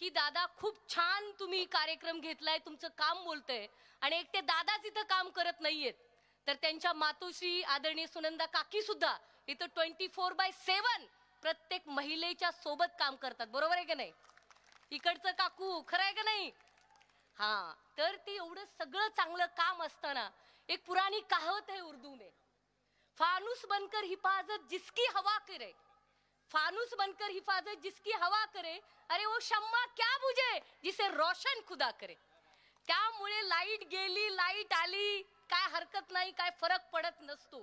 की दादा खूप छान तुम्ही कार्यक्रम घेतलाय तुमचं काम बोलतंय आणि एक ते दादाच इथं काम करत नाहीयेत तर त्यांच्या मातोश्री आदरणीय सुनंदा काकी सुद्धा इथं ट्वेंटी फोर बाय सेवन प्रत्येक महिलेच्या सोबत काम करतात बरोबर आहे का नाही इकडचं काकू खरं आहे का नाही हा तर ते एवढं सगळं चांगलं काम असताना एक पुराणी कहावत आहे उर्दू मे फानूस बनकर हिफाजत जिसकी हवा करे फानूस बनकर हिफाजत जिसकी हवा करे अरे वो शम्मा क्या बुझे जिसे रोशन खुदा करे त्यामुळे लाईट गेली लाईट आली काय हरकत नाही काय फरक पडत नसतो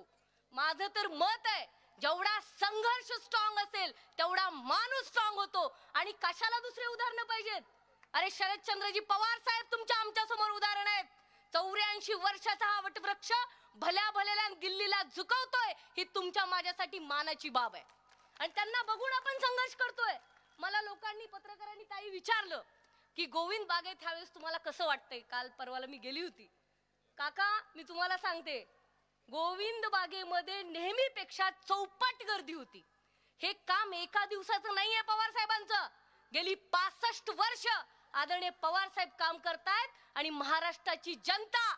माझं तर मत आहे जेवढा संघर्ष स्ट्रॉंग असेल तेवढा माणूस स्ट्रॉंग होतो आणि कशाला दुसरे उदाहरणं पाहिजेत अरे शरदचंद्रजी पवार साहेब तुमच्या आमच्या समोर उदाहरण आहेत चौऱ्याऐंशी वर्षाचा हा वटवृक्ष भल्या भलेल्या दिल्लीला झुकवतोय ही तुमच्या माझ्यासाठी मानाची बाब आहे आणि त्यांना बघून आपण संघर्ष करतोय मला लोकांनी पत्रकारांनी काही विचारलं की गोविंद बागेत त्यावेळेस तुम्हाला कसं वाटतंय काल परवाला मी गेली होती काका मी तुम्हाला सांगते गोविंद बागेमध्ये नेहमीपेक्षा चौपट गर्दी होती हे काम एका दिवसाचं नाहीये पवार साहेबांचं गेली पासष्ट वर्ष आदरणीय पवार साहेब काम करतायत आणि महाराष्ट्राची जनता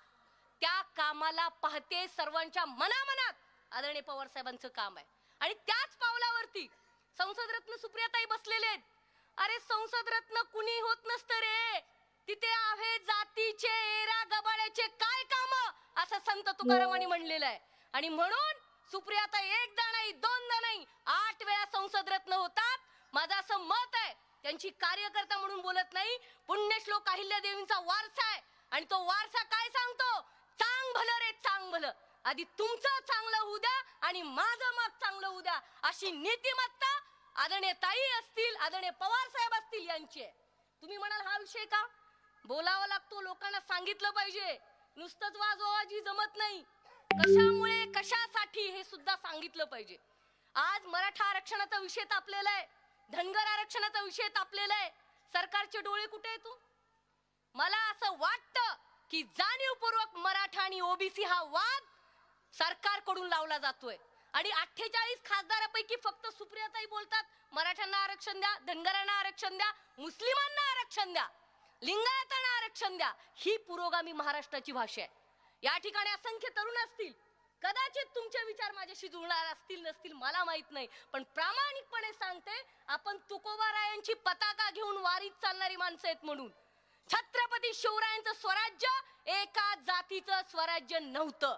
त्या कामाला पाहते सर्वांच्या मनामनात आदरणीय पवार साहेबांचं काम आहे आणि त्याच पावलावरती संसद रत्न सुप्रियाताई बसलेले आहेत अरे संसद रत्न कुणी होत नसतं रे तिथे आहे जातीचे एरा गबाळ्याचे काय काम असं संत तुकारामांनी म्हणलेलं आहे आणि म्हणून सुप्रियाता एकदा नाही दोनदा नाही आठ वेळा संसद रत्न होतात माझं असं मत आहे त्यांची कार्यकर्ता म्हणून बोलत नाही पुण्यश्लोक अहिल्या देवींचा वारसा आहे आणि तो वारसा काय सांगतो चांग भलं रे चांग भलं आधी तुमचं चांगलं होऊ द्या आणि माझं मत चांगलं उद्या अशी नीतिमत्ता आदरणीय ताई असतील आदरणीय पवार साहेब असतील यांचे तुम्ही म्हणाल हा विषय का बोलावा लागतो लोकांना सांगितलं पाहिजे नुसतंच वाजोवाजी जमत नाही कशामुळे कशासाठी हे सुद्धा सांगितलं पाहिजे आज मराठा आरक्षणाचा विषय तापलेला आहे धनगर आरक्षणाचा विषय तापलेला आहे सरकारचे डोळे कुठे आहेत हो? मला असं वाटतं की जाणीवपूर्वक मराठा आणि ओबीसी हा वाद सरकारकडून लावला जातोय आणि अठ्ठेचाळीस खासदारापैकी फक्त सुप्रियाताई बोलतात मराठ्यांना आरक्षण द्या धनगरांना आरक्षण द्या मुस्लिमांना आरक्षण द्या लिंगायतांना आरक्षण द्या ही पुरोगामी महाराष्ट्राची भाषा आहे या ठिकाणी असंख्य तरुण असतील कदाचित तुमचे विचार माझ्याशी जुळणार असतील नसतील मला माहित नाही पण प्रामाणिकपणे सांगते आपण तुकोबारायांची पताका घेऊन वारीत चालणारी माणसं आहेत म्हणून छत्रपती शिवरायांचं स्वराज्य एका जातीचं स्वराज्य नव्हतं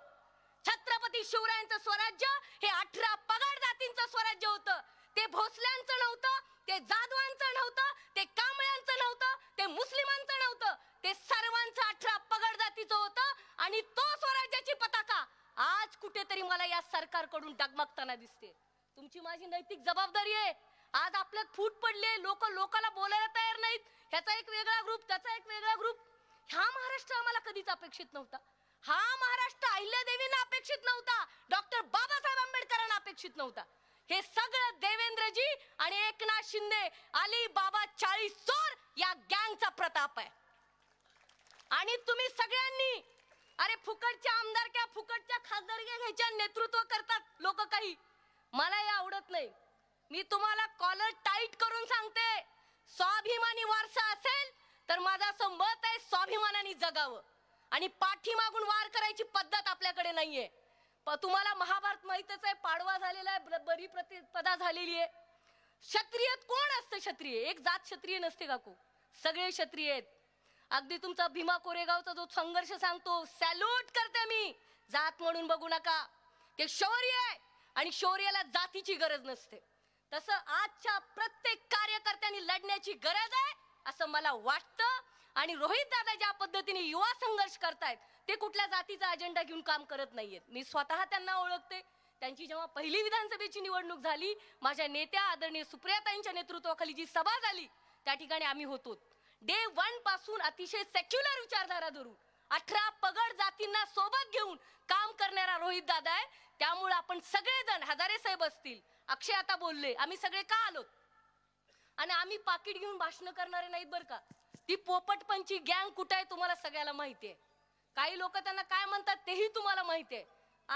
छत्रपती शिवरायांचं स्वराज्य हे अठरा पगार जातींचं स्वराज्य होतं ते भोसल्यांचं नव्हतं ते जाधवांचं नव्हतं ते कांबळ्यांचं नव्हतं ते मुस्लिमांचं नव्हतं ते सर्वांचं अठरा पगड जातीचं होतं आणि तो स्वराज्याची पताका आज कुठेतरी मला या सरकारकडून डगमगताना दिसते तुमची माझी नैतिक जबाबदारी आहे आज आपल्यात फूट पडले लोक लोकाला बोलायला तयार नाहीत ह्याचा एक वेगळा ग्रुप त्याचा एक वेगळा ग्रुप ह्या महाराष्ट्र आम्हाला कधीच अपेक्षित नव्हता हा महाराष्ट्र अहिल्यादेवींना अपेक्षित नव्हता डॉक्टर बाबासाहेब आंबेडकरांना अपेक्षित नव्हता हे सगळं देवेंद्रजी आणि एकनाथ शिंदे अली बाबा चाळीस चोर या गँगचा प्रताप आहे आणि तुम्ही सगळ्यांनी अरे फुकटच्या आमदार क्या फुकटच्या खासदार घ्यायच्या नेतृत्व करतात लोक काही मला हे आवडत नाही मी तुम्हाला कॉलर टाईट करून सांगते स्वाभिमानी वारसा असेल तर माझा असं मत आहे स्वाभिमानाने जगावं आणि पाठीमागून वार करायची पद्धत आपल्याकडे नाहीये तुम्हाला महाभारत माहितच आहे पाडवा झालेला आहे बरी पदा झालेली आहे क्षत्रिय कोण असतं क्षत्रिय एक जात क्षत्रिय नसते काकू सगळे क्षत्रिय आहेत अगदी तुमचा भीमा कोरेगावचा जो संघर्ष सांगतो सॅल्यूट करते मी जात म्हणून बघू नका ते शौर्य आहे आणि शौर्याला जातीची गरज नसते तसं आजच्या प्रत्येक कार्यकर्त्यांनी लढण्याची गरज आहे असं मला वाटतं आणि रोहित दादा ज्या पद्धतीने युवा संघर्ष करतायत ते कुठल्या जातीचा अजेंडा घेऊन काम करत नाहीयेत मी स्वतः त्यांना ओळखते त्यांची जेव्हा पहिली विधानसभेची निवडणूक झाली माझ्या नेत्या आदरणीय सुप्रियाताईंच्या नेतृत्वाखाली जी सभा झाली त्या ठिकाणी आम्ही होतो डे वन पासून अतिशय सेक्युलर विचारधारा धरून अठरा पगड जातींना सोबत घेऊन काम करणारा रोहित दादा आहे त्यामुळे आपण सगळेजण हजारे साहेब असतील अक्षय आता बोलले आम्ही सगळे का आलो आणि आम्ही पाकिट घेऊन भाषण करणारे नाहीत बरं का ही पोपटपंची गँग कुठं आहे तुम्हाला सगळ्याला माहिती आहे काही लोक त्यांना काय म्हणतात तेही तुम्हाला माहिती आहे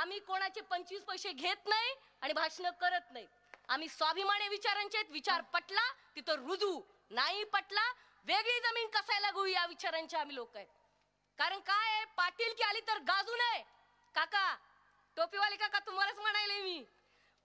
आम्ही कोणाचे पंचवीस पैसे घेत नाही आणि भाषण करत नाही आम्ही स्वाभिमानी विचारांचे विचार पटला तिथं रुजू नाही पटला वेगळी जमीन कसायला घेऊ या विचारांचे आम्ही लोक आहे कारण काय आहे पाटील की आली तर गाजू नये काका टोपीवाले काका तुम्हालाच म्हणायले मी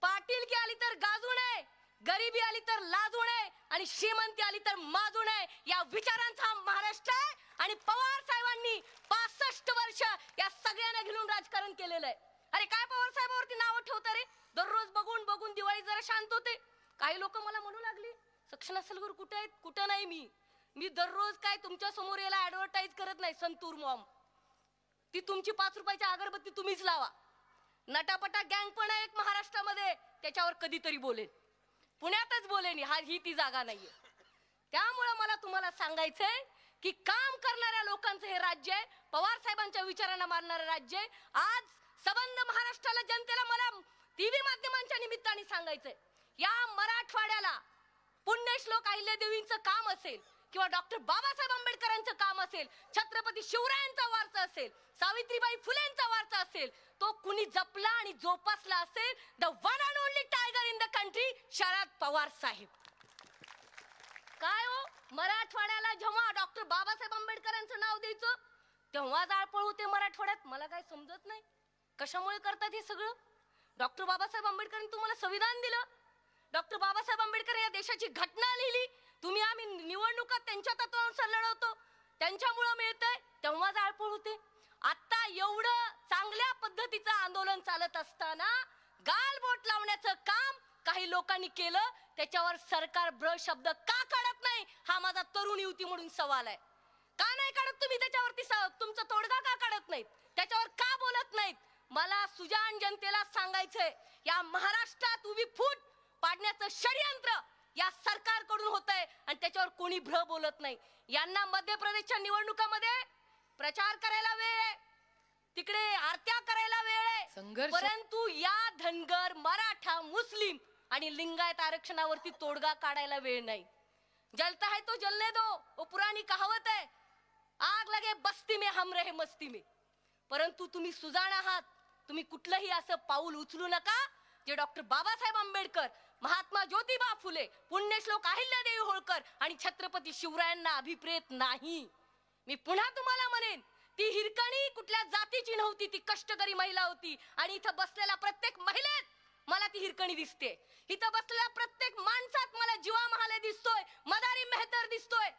पाटील की आली तर गाजू नये गरिबी आली तर लाजून आहे आणि श्रीमंती आली तर माजून आहे या विचारांचा महाराष्ट्र आहे आणि पवार साहेबांनी पासष्ट वर्ष या सगळ्यांना घेऊन राजकारण केलेलं आहे अरे काय पवार साहेबांवरती नाव ठेवत रे दररोज बघून बघून दिवाळी जरा शांत होते काही लोक मला म्हणू लागली सक्षम गुरु कुठे आहेत कुठं नाही मी मी दररोज काय तुमच्या समोर याला ऍडव्हर्टाईज करत नाही संतूर मॉम ती तुमची पाच रुपयाची अगरबत्ती तुम्हीच लावा नटापटा गँग पण आहे एक महाराष्ट्रामध्ये त्याच्यावर कधीतरी बोलेल पुण्यातच बोलेन हा ही ती जागा नाहीये त्यामुळे मला तुम्हाला सांगायचंय की काम करणाऱ्या लोकांचं हे राज्य आहे पवार साहेबांच्या विचारांना मारणारं राज्य आहे आज सबंध महाराष्ट्राला जनतेला मला टीव्ही माध्यमांच्या निमित्ताने सांगायचंय या मराठवाड्याला पुण्यश्लोक अहिल्यादेवींचं काम असेल किंवा डॉक्टर बाबासाहेब आंबेडकरांचं काम असेल छत्रपती शिवरायांचा वारसा असेल सावित्रीबाई यांचा वारसा असेल तो कुणी जपला आणि जोपासला असेल the one and only tiger in the country Sharad Pawar साहेब काय हो मराठवाड्याला जेव्हा डॉक्टर बाबासाहेब आंबेडकरांचं नाव द्यायचं तेव्हा जाळपळ होते मराठवाड्यात मला काय समजत नाही कशामुळे करतात हे सगळं डॉक्टर बाबासाहेब आंबेडकरांनी तुम्हाला संविधान दिलं डॉक्टर बाबासाहेब आंबेडकर या देशाची घटना लिहिली तुम्ही आम्ही निवडणुका त्यांच्या तत्वानुसार लढवतो त्यांच्यामुळं मिळतंय तेव्हा जाळपोळ होते आता एवढं चांगल्या पद्धतीचं आंदोलन चालत असताना गालबोट लावण्याचं काम काही लोकांनी केलं त्याच्यावर सरकार ब्र शब्द का काढत नाही हा माझा तरुण युवती म्हणून सवाल आहे का नाही काढत तुम्ही त्याच्यावरती तुमचा तोडगा का काढत नाहीत त्याच्यावर का बोलत नाहीत मला सुजान जनतेला सांगायचंय या महाराष्ट्रात उभी फूट पाडण्याचं षडयंत्र या सरकारकडून होत आहे आणि त्याच्यावर कोणी भ्र बोलत नाही यांना मध्य प्रदेशच्या निवडणुकामध्ये प्रचार करायला वेळ आहे तिकडे आरत्या करायला वेळ आहे परंतु या धनगर मराठा मुस्लिम आणि लिंगायत आरक्षणावरती तोडगा काढायला वेळ नाही जलता है तो जलने दो वो पुरानी कहावत है आग लगे बस्ती में हम रहे मस्ती में परंतु तुम्ही सुजाण आहात तुम्ही कुठलंही असं पाऊल उचलू नका जे डॉक्टर बाबासाहेब आंबेडकर महात्मा ज्योतिबा फुले पुण्यश्लोक अहिल्यादेवी होळकर आणि छत्रपती शिवरायांना अभिप्रेत नाही मी पुन्हा तुम्हाला म्हणेन ती हिरकणी कुठल्या जातीची नव्हती ती कष्टकरी महिला होती आणि इथं बसलेल्या प्रत्येक महिलेत मला ती हिरकणी दिसते इथं बसलेल्या प्रत्येक माणसात मला जीवा महाले दिसतोय मदारी मेहतर दिसतोय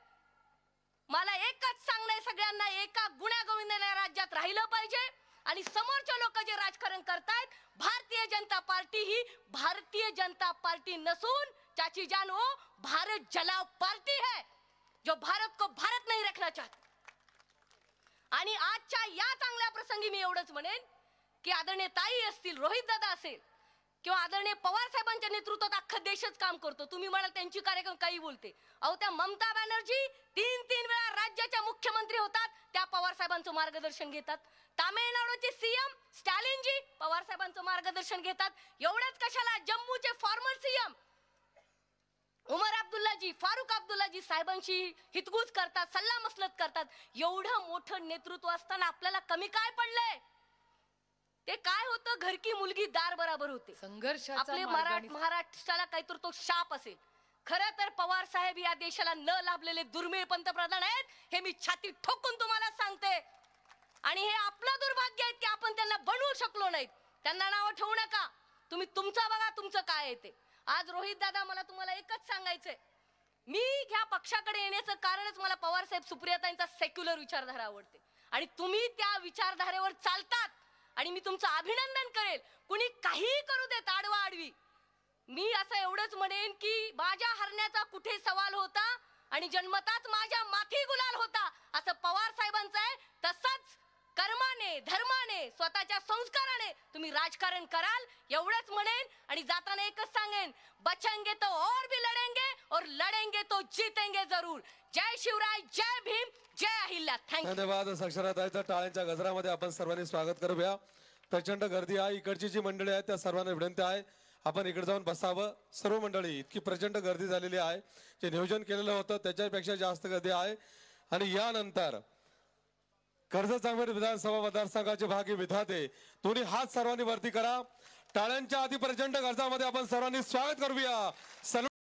मला एकच सांगणं सगळ्यांना एका गुण्या गोविंद राज्यात राहिलं पाहिजे आणि समोरचे लोक जे राजकारण करतायत भारतीय जनता पार्टी ही भारतीय जनता पार्टी नसून चाची जान वो भारत जलाव पार्टी है जो भारत को भारत नाही रखना चाहते आणि आजच्या या चांगल्या प्रसंगी मी एवढंच म्हणेन की आदरणीय ताई असतील रोहित दादा असेल किंवा आदरणीय पवार साहेबांच्या नेतृत्वात अख्खा देशच काम करतो तुम्ही म्हणाल त्यांची कार्यक्रम काही बोलते अहो त्या ममता बॅनर्जी तीन तीन वेळा राज्याच्या मुख्यमंत्री होतात त्या पवार साहेबांचं मार्गदर्शन घेतात तामिळनाडूचे सीएम स्टॅलिनजी पवार साहेबांचं मार्गदर्शन घेतात एवढ्याच कशाला जम्मूचे फॉर्मर सीएम उमर अब्दुल्लाजी फारुक अब्दुल्लाजी साहेबांशी हितगुज करतात सल्ला मसलत करतात एवढं मोठं नेतृत्व असताना आपल्याला कमी काय पडलंय ते काय होतं घरकी मुलगी दार बराबर होते संघर्ष आपले महाराष्ट्राला काहीतरी तो शाप असेल खर तर पवार साहेब या देशाला न लाभलेले दुर्मिळ पंतप्रधान आहेत हे मी छाती ठोकून तुम्हाला सांगते आणि हे आपलं दुर्भाग्य आहे की आपण त्यांना बनवू शकलो नाहीत त्यांना नाव ठेवू नका तुम्ही तुमचा बघा तुमचं काय येते आज रोहित दादा मला तुम्हाला एकच सांगायचंय मी ह्या पक्षाकडे येण्याचं कारणच मला पवार साहेब सुप्रियाताईंचा सेक्युलर विचारधारा आवडते आणि तुम्ही त्या विचारधारेवर चालतात आणि मी तुमचं अभिनंदन करेल कुणी काहीही करू देत आडवा आडवी मी असं एवढंच म्हणेन की माझ्या हरण्याचा कुठे सवाल होता आणि जन्मताच माझ्या माथी गुलाल होता असं पवार साहेबांचं आहे तसंच कर्माने धर्माने स्वतःच्या संस्काराने तुम्ही राजकारण कराल एवढंच म्हणेन आणि जाताना एकच सांगेन बचेंगे तो और भी लढेंगे और लढेंगे तो जीतेंगे जरूर जय शिवराय जय भीम जय अहिल्या थँक्यू धन्यवाद साक्षरताईच्या टाळ्यांच्या गजरामध्ये आपण सर्वांनी स्वागत करूया प्रचंड गर्दी आहे इकडची जी मंडळी आहे त्या सर्वांना विनंती आहे आपण इकडे जाऊन बसावं सर्व मंडळी इतकी प्रचंड गर्दी झालेली आहे जे नियोजन केलेलं होतं त्याच्यापेक्षा जास्त गर्दी आहे आणि यानंतर कर्ज चांगवड विधानसभा मतदारसंघाचे भागी विधाते दोन्ही हात सर्वांनी वरती करा टाळ्यांच्या आधी प्रचंड कर्जामध्ये आपण सर्वांनी स्वागत करूया